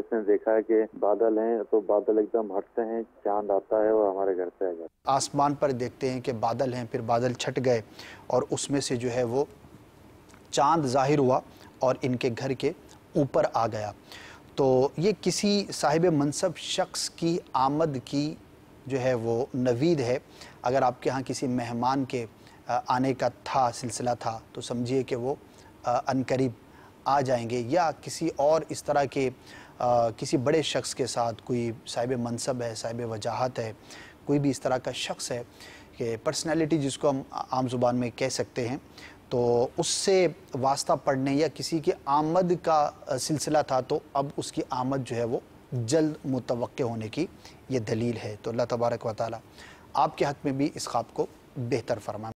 science ने देखा है कि बादल हैं तो बादल एकदम हटते हैं चांद आता है और हमारे घर से आ जाता है आसमान पर देखते हैं कि बादल हैं फिर बादल छट गए और उसमें से जो है वो चांद जाहिर हुआ और इनके घर के ऊपर आ गया तो ये किसी साहिब मनसब शख्स की आमद की जो है वो नवीद है अगर आपके यहाँ किसी मेहमान के आने का था सिलसिला था तो समझिए कि वो अनकरीब आ जाएंगे या किसी और इस तरह के आ, किसी बड़े शख्स के साथ कोई साहिब मनसब है साहिब वजाहत है कोई भी इस तरह का शख्स है कि पर्सनैलिटी जिसको हम आम ज़ुबान में कह सकते हैं तो उससे वास्ता पड़ने या किसी की आमद का सिलसिला था तो अब उसकी आमद जो है वो जल्द मुतव होने की ये दलील है तो अल्लाह तबारक वाली आपके हक में भी इस ख्वाब को बेहतर फरमा